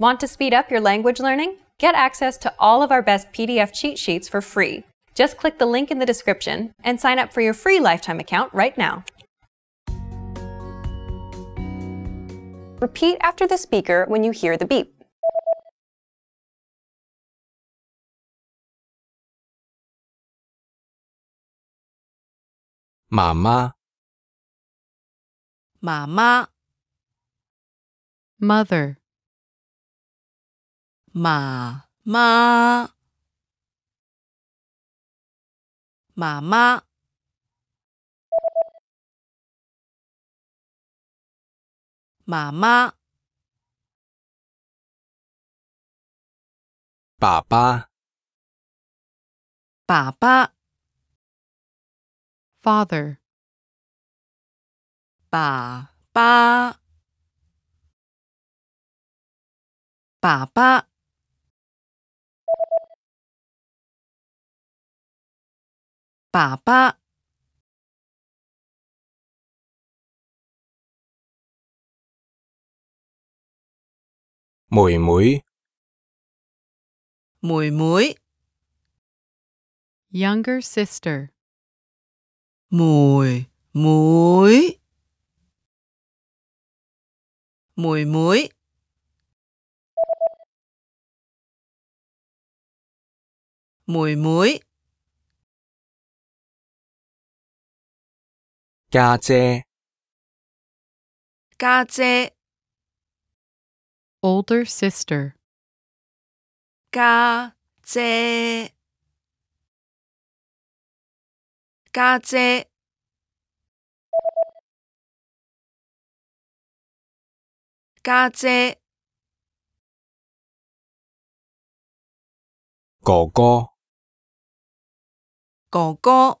Want to speed up your language learning? Get access to all of our best PDF cheat sheets for free. Just click the link in the description and sign up for your free lifetime account right now. Repeat after the speaker when you hear the beep. Mama. Mama. Mother. 妈妈，妈妈，妈妈，爸爸，爸爸，father，爸爸，爸爸。爸爸。妹妹，妹妹。Younger sister，妹妹，妹妹。妹妹家姐家姐 older sister 家姐家姐家姐哥哥哥哥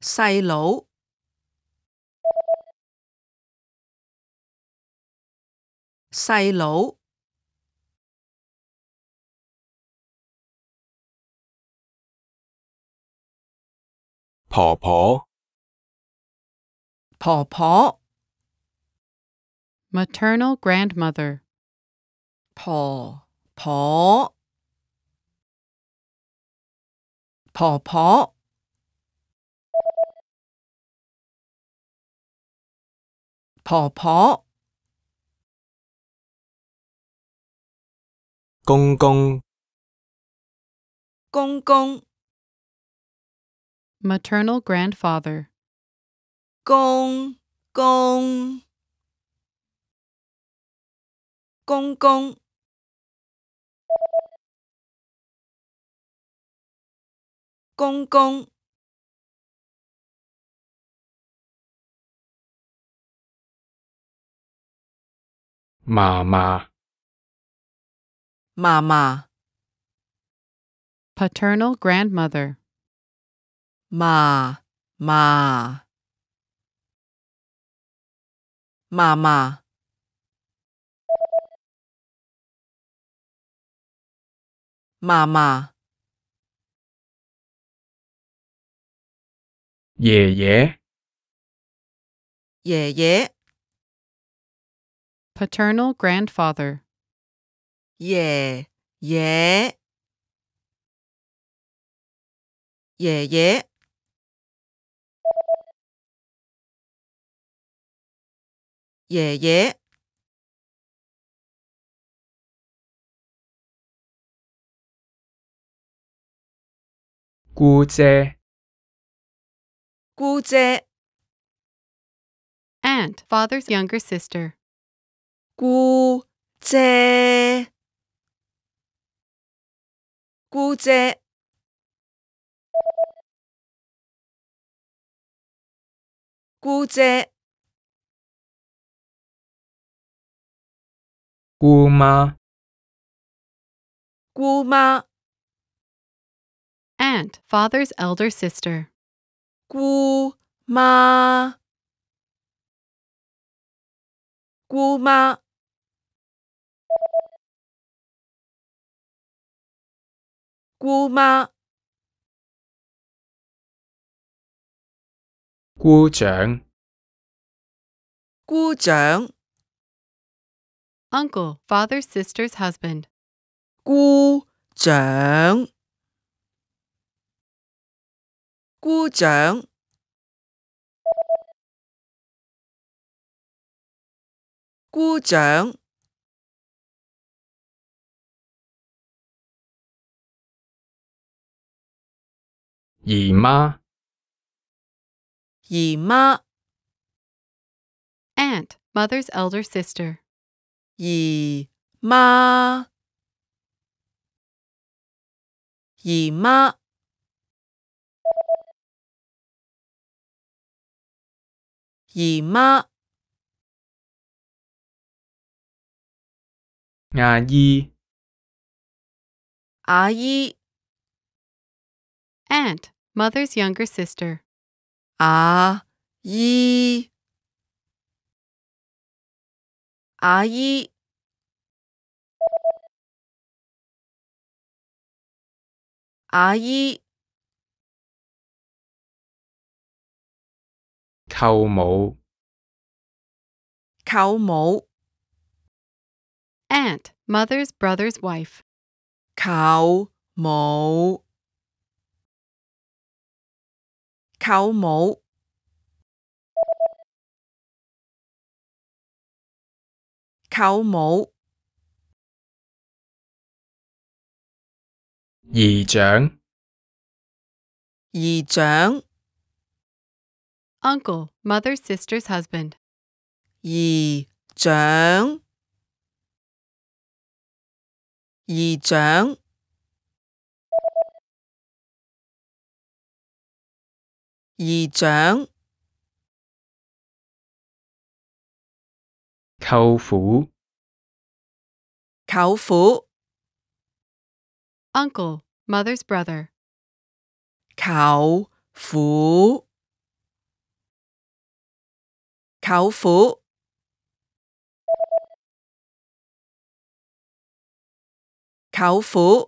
细佬，细佬，婆婆，婆婆，maternal grandmother，婆，婆，婆婆。婆婆、公公、公公、maternal grandfather, 公公、公公、公公。Mama. Mama. Paternal grandmother. Ma, ma. Mama. Mama. Paternal grandfather. Yeah, yeah, yeah, yeah. 예, 예. 구제 구제 Aunt, father's younger sister. 姑姐，姑姐，姑姐，姑妈，姑妈，aunt, father's elder sister，姑妈，姑妈。姑妈，姑丈，姑丈，uncle，father，sister's husband，姑丈，姑丈，姑丈。姨媽，姨媽，aunt, mother's elder sister，姨媽，姨媽。姨媽，阿姨，阿姨，aunt。mother's younger sister. Ah, yi. 아, 이, mo. Aunt. mother's brother's wife. mo. 舅母舅母姨丈姨丈 uncle mother's sister's husband 姨丈姨丈姨丈、舅父、舅父、uncle, mother's brother, 舅父、舅父、舅父。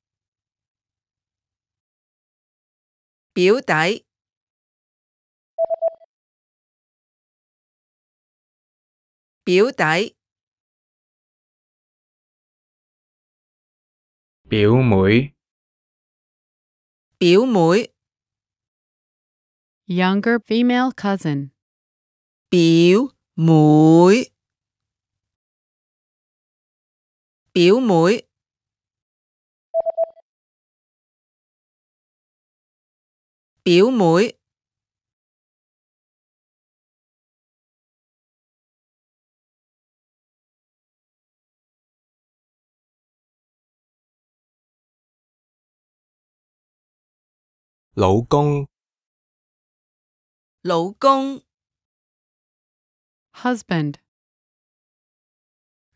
biểu biểu biểu biểu 表弟表弟表妹表妹 younger female cousin biểu biểu 表妹表妹表妹，老公，老公，husband，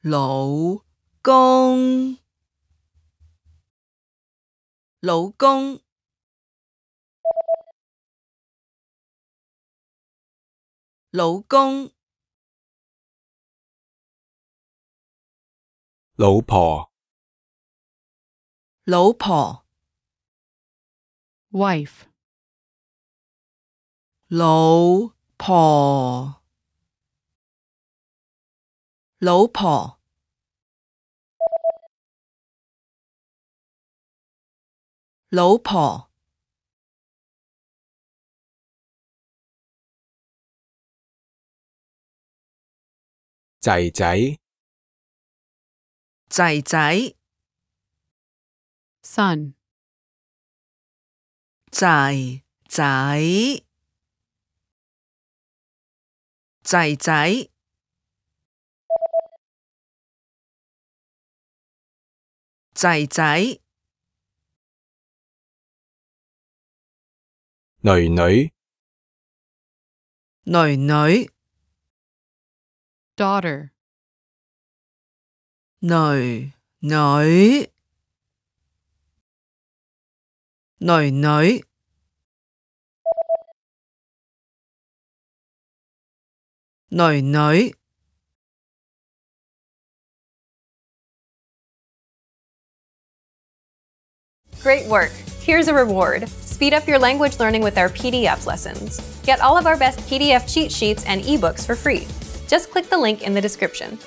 老公，老公。老公，老婆，老婆，wife，老婆，老婆，老婆。仔仔，仔仔，son，仔仔，仔仔，仔仔，女女，女女。Daughter. No, no. No, no. No, no. Great work. Here's a reward. Speed up your language learning with our PDF lessons. Get all of our best PDF cheat sheets and ebooks for free. Just click the link in the description.